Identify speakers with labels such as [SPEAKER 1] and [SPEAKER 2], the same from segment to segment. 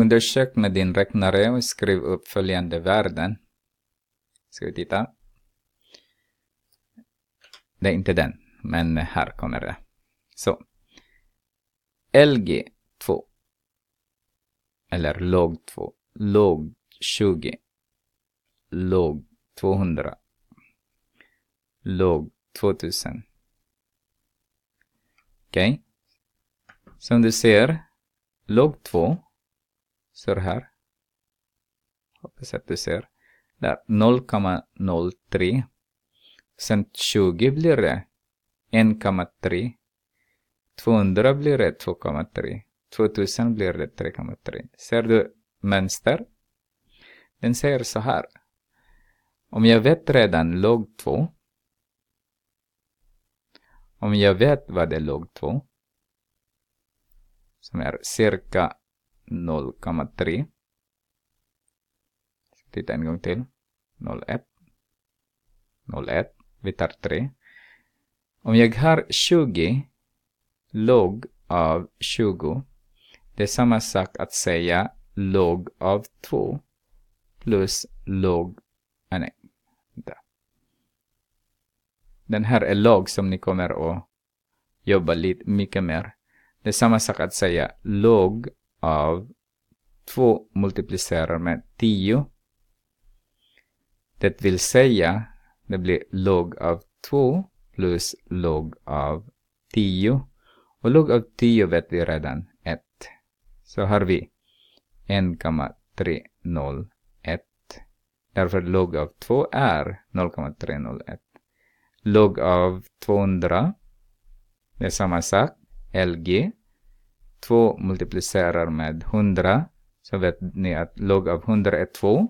[SPEAKER 1] Undersök med din räknare och skriv upp följande värden. Ska vi titta? Det är inte den, men här kommer det. Så. LG 2. Eller log 2. Log 20. Log 200. Log 2000. Okej. Okay. Som du ser, log 2 Ser här. Hoppas att du ser. Där 0,03. Sen 20 blir det 1,3. 200 blir det 2,3. 2000 blir det 3,3. Ser du mönster? Den säger så här. Om jag vet redan log 2. Om jag vet vad är log 2. Som är cirka 0,3. Titta en gång till. 01. 01. Vi tar 3. Om jag har 20 log av 20. Det är samma sak att säga log av 2 plus log... Ah, nej. vänta. Den här är log som ni kommer att jobba lite mycket mer. Det är samma sak att säga log av 2 multiplicerar med 10. Det vill säga, det blir log av 2 plus log av 10. Och log av 10 vet vi redan 1. Så har vi 1,301. Därför log av 2 är 0,301. Log av 200 det är samma sak. LG 2 multiplicerar med 100 så vet ni att log av 100 är 2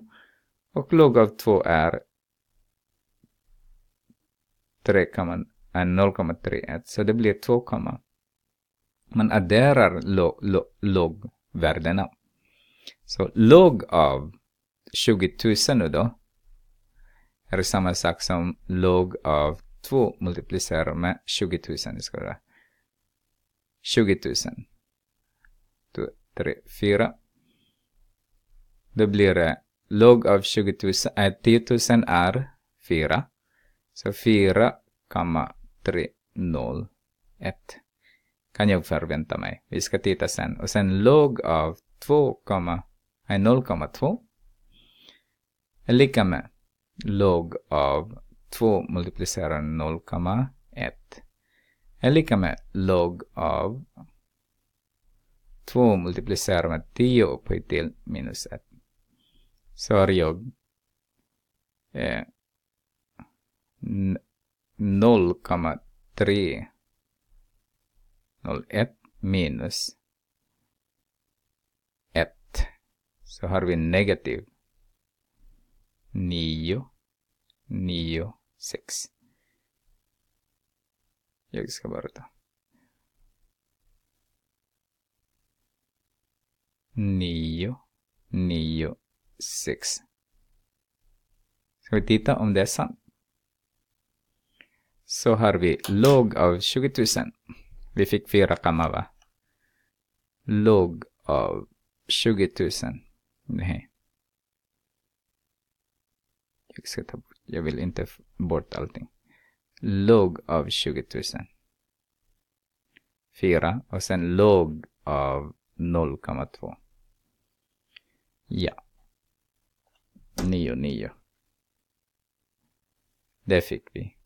[SPEAKER 1] och log av 2 är 0,31 eh, så det blir 2, man adderar log, log, logvärdena. Så log av 20 000 nu då är samma sak som log av 2 multiplicerar med 20 000. ska 20 000. 3, 4. Då blir det log av 20 000, äh, 10 000 är 4. Så 4,301 kan jag förvänta mig. Vi ska titta sen. Och sen log av 2, äh, 0,2 är lika med log av 2 multiplicerat 0,1 är lika med log av 2 multiplicerar med 10 upphöjt till minus 1. Så har jag eh, 0,301 minus 1. Så har vi negativ 9, 9, 6. Jag ska bara ta. nio, nio, sex. Ska vi titta om det är sant? Så har vi log av 20 000. Vi fick fyra kammar va? Log av 20 000. Nej. Jag ska ta bort. Jag vill inte bort allting. Log av 20 000. Fyra. Och sen log av 0,2. Ja. Nio, nio. Det fick vi.